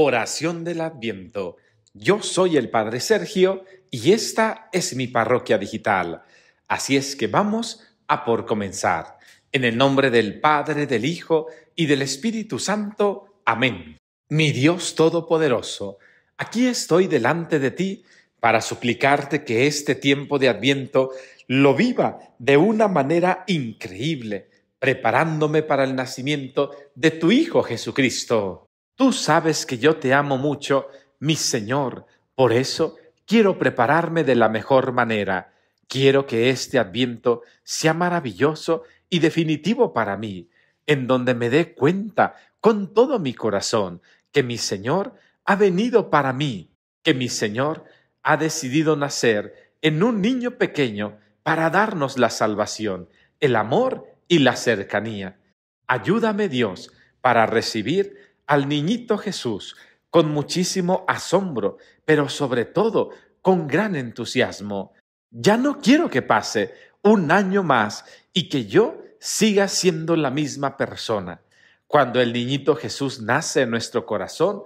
Oración del Adviento. Yo soy el Padre Sergio y esta es mi parroquia digital. Así es que vamos a por comenzar. En el nombre del Padre, del Hijo y del Espíritu Santo. Amén. Mi Dios Todopoderoso, aquí estoy delante de ti para suplicarte que este tiempo de Adviento lo viva de una manera increíble, preparándome para el nacimiento de tu Hijo Jesucristo. Tú sabes que yo te amo mucho, mi Señor, por eso quiero prepararme de la mejor manera. Quiero que este adviento sea maravilloso y definitivo para mí, en donde me dé cuenta con todo mi corazón que mi Señor ha venido para mí, que mi Señor ha decidido nacer en un niño pequeño para darnos la salvación, el amor y la cercanía. Ayúdame Dios para recibir al niñito Jesús con muchísimo asombro, pero sobre todo con gran entusiasmo. Ya no quiero que pase un año más y que yo siga siendo la misma persona. Cuando el niñito Jesús nace en nuestro corazón,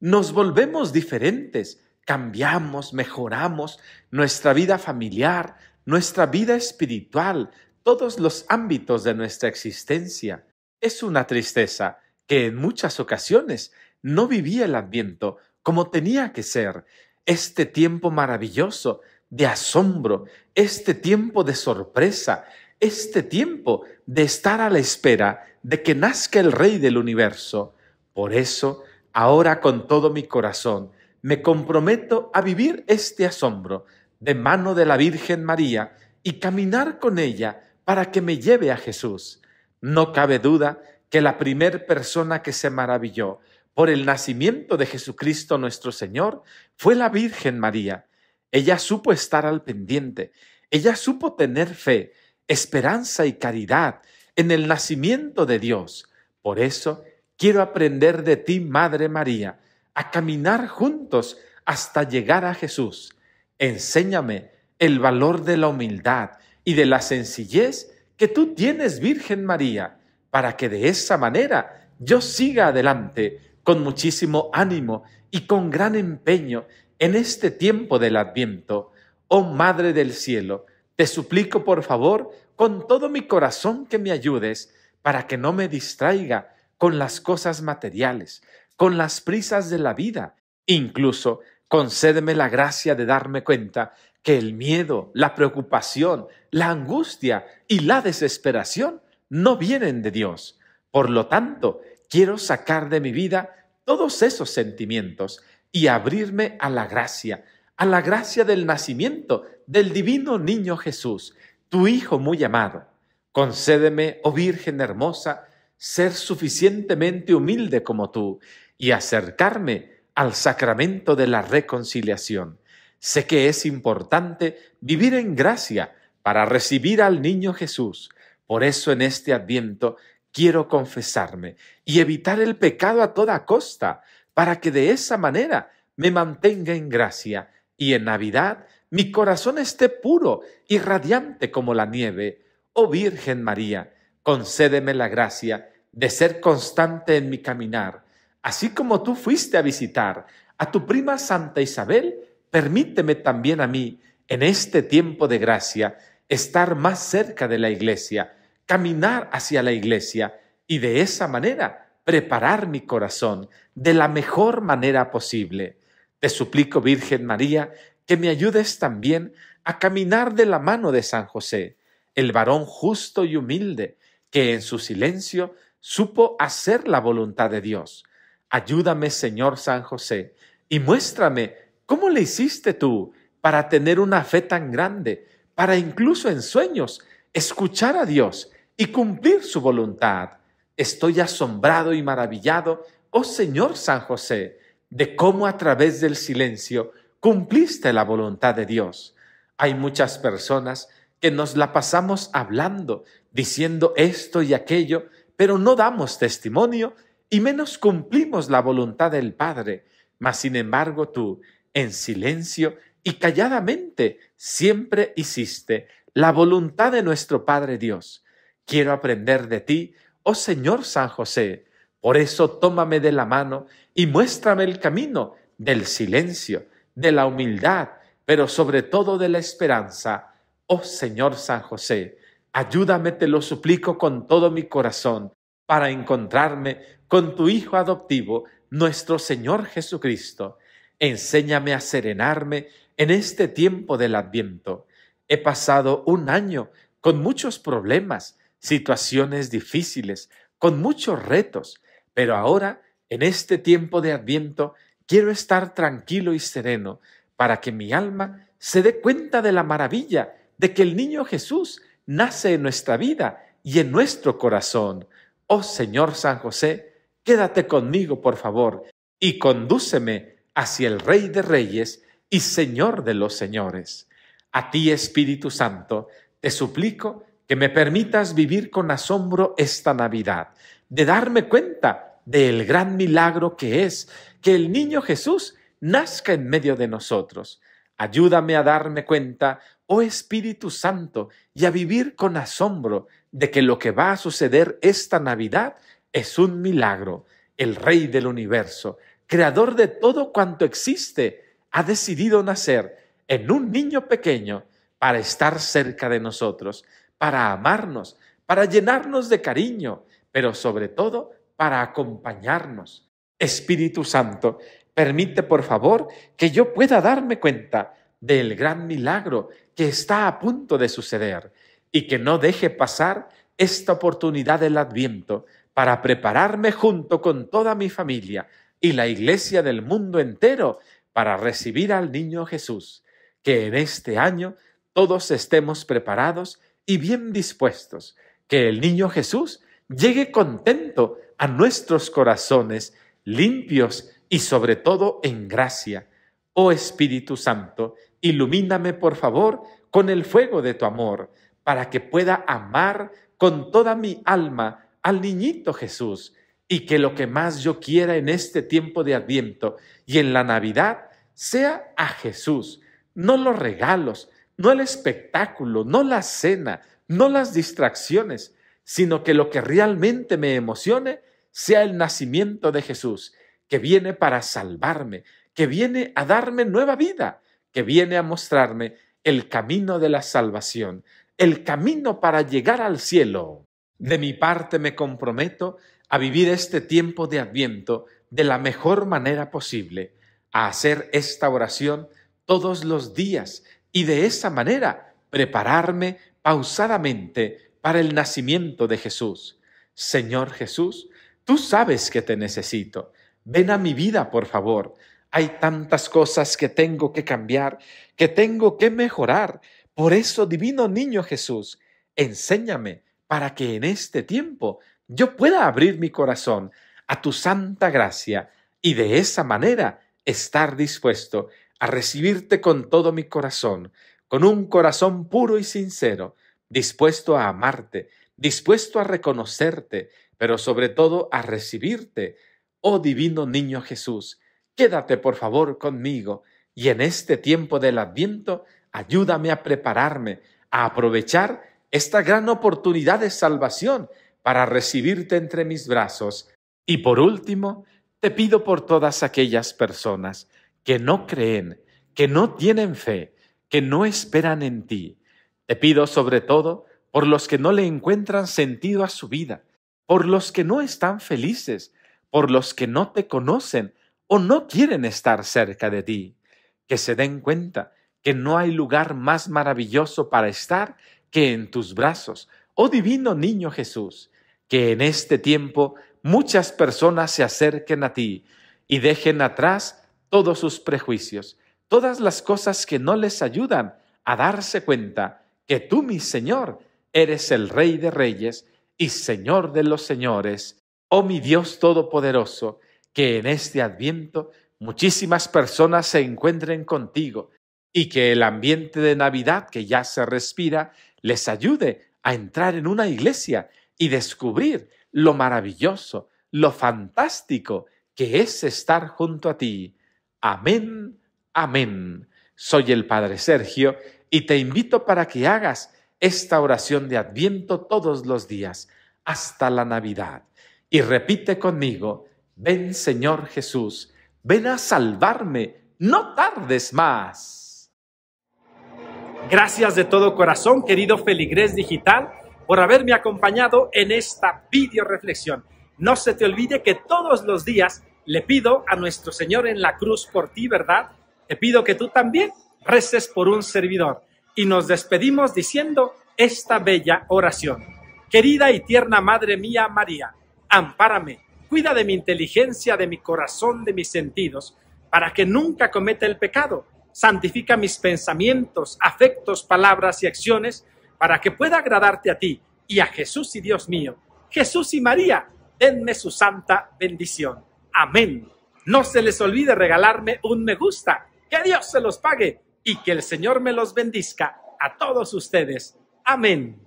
nos volvemos diferentes, cambiamos, mejoramos nuestra vida familiar, nuestra vida espiritual, todos los ámbitos de nuestra existencia. Es una tristeza, que en muchas ocasiones no vivía el adviento como tenía que ser, este tiempo maravilloso de asombro, este tiempo de sorpresa, este tiempo de estar a la espera de que nazca el Rey del universo. Por eso, ahora con todo mi corazón, me comprometo a vivir este asombro de mano de la Virgen María y caminar con ella para que me lleve a Jesús. No cabe duda que la primer persona que se maravilló por el nacimiento de Jesucristo nuestro Señor fue la Virgen María. Ella supo estar al pendiente, ella supo tener fe, esperanza y caridad en el nacimiento de Dios. Por eso quiero aprender de ti, Madre María, a caminar juntos hasta llegar a Jesús. Enséñame el valor de la humildad y de la sencillez que tú tienes, Virgen María para que de esa manera yo siga adelante con muchísimo ánimo y con gran empeño en este tiempo del adviento. Oh Madre del Cielo, te suplico por favor con todo mi corazón que me ayudes para que no me distraiga con las cosas materiales, con las prisas de la vida. Incluso concédeme la gracia de darme cuenta que el miedo, la preocupación, la angustia y la desesperación no vienen de Dios. Por lo tanto, quiero sacar de mi vida todos esos sentimientos y abrirme a la gracia, a la gracia del nacimiento del divino niño Jesús, tu Hijo muy amado. Concédeme, oh Virgen hermosa, ser suficientemente humilde como tú y acercarme al sacramento de la reconciliación. Sé que es importante vivir en gracia para recibir al niño Jesús, por eso en este adviento quiero confesarme y evitar el pecado a toda costa, para que de esa manera me mantenga en gracia y en Navidad mi corazón esté puro y radiante como la nieve. Oh Virgen María, concédeme la gracia de ser constante en mi caminar. Así como tú fuiste a visitar a tu prima Santa Isabel, permíteme también a mí, en este tiempo de gracia, estar más cerca de la iglesia, caminar hacia la iglesia y de esa manera preparar mi corazón de la mejor manera posible. Te suplico, Virgen María, que me ayudes también a caminar de la mano de San José, el varón justo y humilde, que en su silencio supo hacer la voluntad de Dios. Ayúdame, Señor San José, y muéstrame cómo le hiciste tú para tener una fe tan grande para incluso en sueños escuchar a Dios y cumplir su voluntad. Estoy asombrado y maravillado, oh Señor San José, de cómo a través del silencio cumpliste la voluntad de Dios. Hay muchas personas que nos la pasamos hablando, diciendo esto y aquello, pero no damos testimonio y menos cumplimos la voluntad del Padre. Mas, sin embargo, tú, en silencio, y calladamente siempre hiciste la voluntad de nuestro Padre Dios. Quiero aprender de ti, oh Señor San José. Por eso tómame de la mano y muéstrame el camino del silencio, de la humildad, pero sobre todo de la esperanza. Oh Señor San José, ayúdame, te lo suplico con todo mi corazón, para encontrarme con tu Hijo adoptivo, nuestro Señor Jesucristo. Enséñame a serenarme en este tiempo del adviento. He pasado un año con muchos problemas, situaciones difíciles, con muchos retos, pero ahora, en este tiempo de adviento, quiero estar tranquilo y sereno para que mi alma se dé cuenta de la maravilla de que el niño Jesús nace en nuestra vida y en nuestro corazón. Oh Señor San José, quédate conmigo, por favor, y condúceme hacia el Rey de Reyes y Señor de los señores. A ti, Espíritu Santo, te suplico que me permitas vivir con asombro esta Navidad, de darme cuenta del gran milagro que es que el niño Jesús nazca en medio de nosotros. Ayúdame a darme cuenta, oh Espíritu Santo, y a vivir con asombro de que lo que va a suceder esta Navidad es un milagro. El Rey del universo, Creador de todo cuanto existe, ha decidido nacer en un niño pequeño para estar cerca de nosotros, para amarnos, para llenarnos de cariño, pero sobre todo para acompañarnos. Espíritu Santo, permite por favor que yo pueda darme cuenta del gran milagro que está a punto de suceder y que no deje pasar esta oportunidad del adviento para prepararme junto con toda mi familia y la iglesia del mundo entero para recibir al niño Jesús, que en este año todos estemos preparados y bien dispuestos, que el niño Jesús llegue contento a nuestros corazones, limpios y sobre todo en gracia. Oh Espíritu Santo, ilumíname por favor con el fuego de tu amor, para que pueda amar con toda mi alma al niñito Jesús, y que lo que más yo quiera en este tiempo de adviento y en la Navidad sea a Jesús, no los regalos, no el espectáculo, no la cena, no las distracciones, sino que lo que realmente me emocione sea el nacimiento de Jesús, que viene para salvarme, que viene a darme nueva vida, que viene a mostrarme el camino de la salvación, el camino para llegar al cielo. De mi parte me comprometo a vivir este tiempo de adviento de la mejor manera posible, a hacer esta oración todos los días y de esa manera prepararme pausadamente para el nacimiento de Jesús. Señor Jesús, tú sabes que te necesito. Ven a mi vida, por favor. Hay tantas cosas que tengo que cambiar, que tengo que mejorar. Por eso, divino niño Jesús, enséñame para que en este tiempo yo pueda abrir mi corazón a tu santa gracia y de esa manera estar dispuesto a recibirte con todo mi corazón, con un corazón puro y sincero, dispuesto a amarte, dispuesto a reconocerte, pero sobre todo a recibirte. Oh divino niño Jesús, quédate por favor conmigo y en este tiempo del adviento ayúdame a prepararme, a aprovechar esta gran oportunidad de salvación para recibirte entre mis brazos. Y por último, te pido por todas aquellas personas que no creen, que no tienen fe, que no esperan en ti. Te pido sobre todo por los que no le encuentran sentido a su vida, por los que no están felices, por los que no te conocen o no quieren estar cerca de ti. Que se den cuenta que no hay lugar más maravilloso para estar que en tus brazos, oh divino niño Jesús, que en este tiempo muchas personas se acerquen a ti y dejen atrás todos sus prejuicios, todas las cosas que no les ayudan a darse cuenta que tú, mi Señor, eres el Rey de Reyes y Señor de los Señores, oh mi Dios Todopoderoso, que en este adviento muchísimas personas se encuentren contigo y que el ambiente de Navidad que ya se respira les ayude a entrar en una iglesia y descubrir lo maravilloso, lo fantástico que es estar junto a ti. Amén, amén. Soy el Padre Sergio y te invito para que hagas esta oración de Adviento todos los días hasta la Navidad. Y repite conmigo, ven Señor Jesús, ven a salvarme, no tardes más. Gracias de todo corazón, querido Feligrés Digital por haberme acompañado en esta video reflexión. No se te olvide que todos los días le pido a nuestro Señor en la cruz por ti, ¿verdad? Te pido que tú también reces por un servidor. Y nos despedimos diciendo esta bella oración. Querida y tierna Madre mía María, ampárame, cuida de mi inteligencia, de mi corazón, de mis sentidos, para que nunca cometa el pecado. Santifica mis pensamientos, afectos, palabras y acciones para que pueda agradarte a ti y a Jesús y Dios mío. Jesús y María, denme su santa bendición. Amén. No se les olvide regalarme un me gusta. Que Dios se los pague y que el Señor me los bendizca a todos ustedes. Amén.